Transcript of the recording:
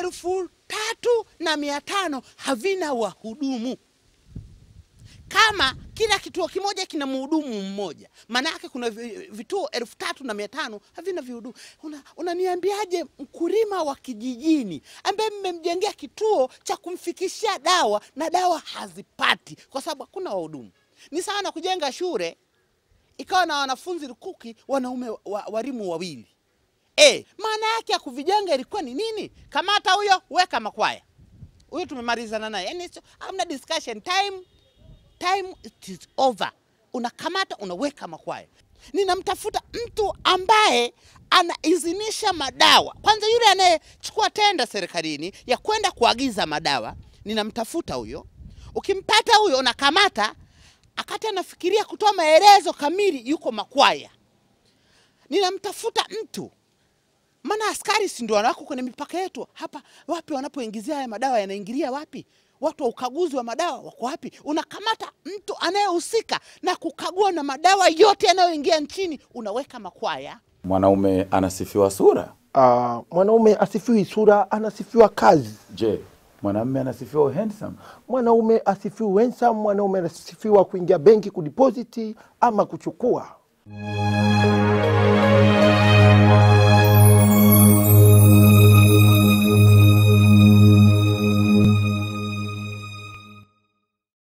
elfu tatu na mia tano havina wahudumu. Kama kila kituo kimoja kina mhudumu mmoja, maana yake kuna vituo elfu tatu na mia tano havina vihudumu. Unaniambiaje una mkulima wa kijijini ambaye mmemjengea kituo cha kumfikishia dawa na dawa hazipati kwa sababu hakuna wahudumu? Ni sawa na kujenga shule ikawa na wanafunzi lukuki wanaume wa, warimu wawili E, Maana yake ya kuvijenga ilikuwa ni nini? Kamata huyo, weka makwaya huyo, tumemalizana naye, yani hamna discussion time, time it is over. Unakamata unaweka makwaya. Ninamtafuta mtu ambaye anaizinisha madawa kwanza, yule anayechukua tenda serikalini ya kwenda kuagiza madawa, ninamtafuta huyo. Ukimpata huyo unakamata, akati anafikiria kutoa maelezo kamili, yuko makwaya. Ninamtafuta mtu maana askari si ndio wako kwenye mipaka yetu hapa, wapi wanapoingizia haya madawa, yanaingilia wapi? Watu wa ukaguzi wa madawa wako wapi? Unakamata mtu anayehusika na kukagua na madawa yote yanayoingia nchini, unaweka makwaya. Mwanaume anasifiwa sura. Uh, mwanaume asifiwi sura, anasifiwa kazi. Je, mwanaume anasifiwa handsome? Mwanaume asifiwi handsome, mwanaume anasifiwa kuingia benki kudipositi ama kuchukua